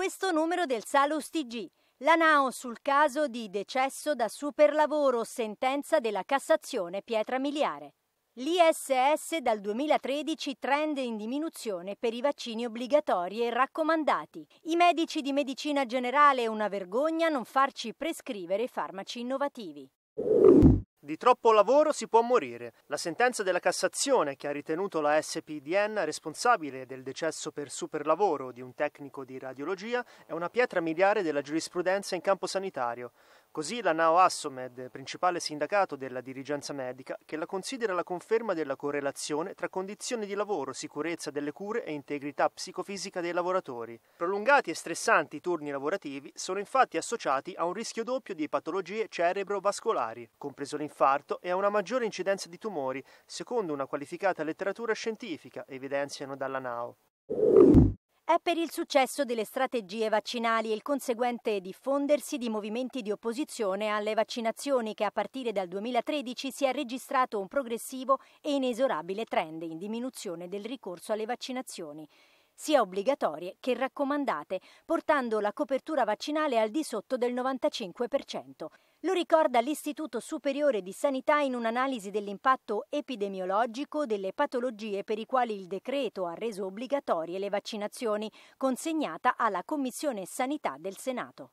questo numero del Salus TG. La NAO sul caso di decesso da superlavoro, sentenza della Cassazione Pietra Miliare. L'ISS dal 2013 trende in diminuzione per i vaccini obbligatori e raccomandati. I medici di medicina generale è una vergogna non farci prescrivere farmaci innovativi. Di troppo lavoro si può morire. La sentenza della Cassazione, che ha ritenuto la SPDN responsabile del decesso per superlavoro di un tecnico di radiologia, è una pietra miliare della giurisprudenza in campo sanitario. Così la NAO Assomed, principale sindacato della dirigenza medica, che la considera la conferma della correlazione tra condizioni di lavoro, sicurezza delle cure e integrità psicofisica dei lavoratori. Prolungati e stressanti turni lavorativi sono infatti associati a un rischio doppio di patologie cerebrovascolari, compreso l'infarto infarto e a una maggiore incidenza di tumori, secondo una qualificata letteratura scientifica, evidenziano dalla NAO. È per il successo delle strategie vaccinali e il conseguente diffondersi di movimenti di opposizione alle vaccinazioni che a partire dal 2013 si è registrato un progressivo e inesorabile trend in diminuzione del ricorso alle vaccinazioni sia obbligatorie che raccomandate, portando la copertura vaccinale al di sotto del 95%. Lo ricorda l'Istituto Superiore di Sanità in un'analisi dell'impatto epidemiologico delle patologie per i quali il decreto ha reso obbligatorie le vaccinazioni, consegnata alla Commissione Sanità del Senato.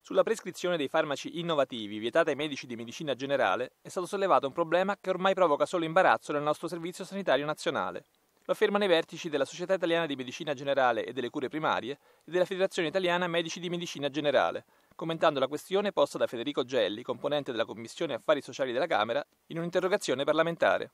Sulla prescrizione dei farmaci innovativi vietata ai medici di medicina generale è stato sollevato un problema che ormai provoca solo imbarazzo nel nostro Servizio Sanitario Nazionale. Lo affermano i vertici della Società Italiana di Medicina Generale e delle Cure Primarie e della Federazione Italiana Medici di Medicina Generale, commentando la questione posta da Federico Gelli, componente della Commissione Affari Sociali della Camera, in un'interrogazione parlamentare.